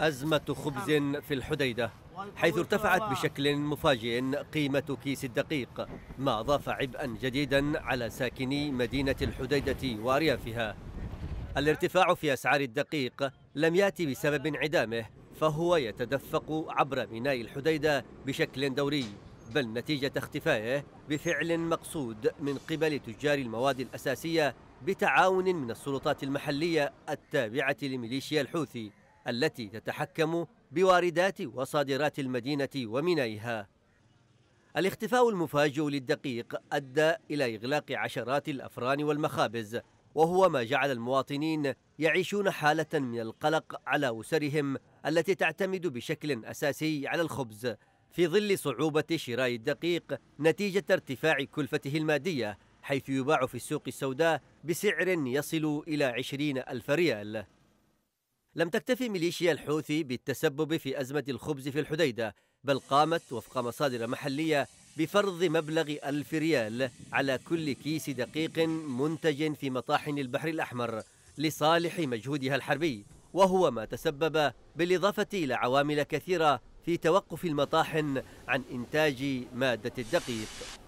أزمة خبز في الحديدة حيث ارتفعت بشكل مفاجئ قيمة كيس الدقيق ما أضاف عبئا جديدا على ساكني مدينة الحديدة وأريافها الارتفاع في أسعار الدقيق لم يأتي بسبب انعدامه فهو يتدفق عبر ميناء الحديدة بشكل دوري بل نتيجة اختفائه بفعل مقصود من قبل تجار المواد الأساسية بتعاون من السلطات المحلية التابعة لميليشيا الحوثي التي تتحكم بواردات وصادرات المدينة ومينائها الاختفاء المفاجئ للدقيق أدى إلى إغلاق عشرات الأفران والمخابز وهو ما جعل المواطنين يعيشون حالة من القلق على أسرهم التي تعتمد بشكل أساسي على الخبز في ظل صعوبة شراء الدقيق نتيجة ارتفاع كلفته المادية حيث يباع في السوق السوداء بسعر يصل إلى عشرين ألف ريال لم تكتفي ميليشيا الحوثي بالتسبب في أزمة الخبز في الحديدة بل قامت وفق مصادر محلية بفرض مبلغ ألف ريال على كل كيس دقيق منتج في مطاحن البحر الأحمر لصالح مجهودها الحربي وهو ما تسبب بالإضافة إلى عوامل كثيرة في توقف المطاحن عن إنتاج مادة الدقيق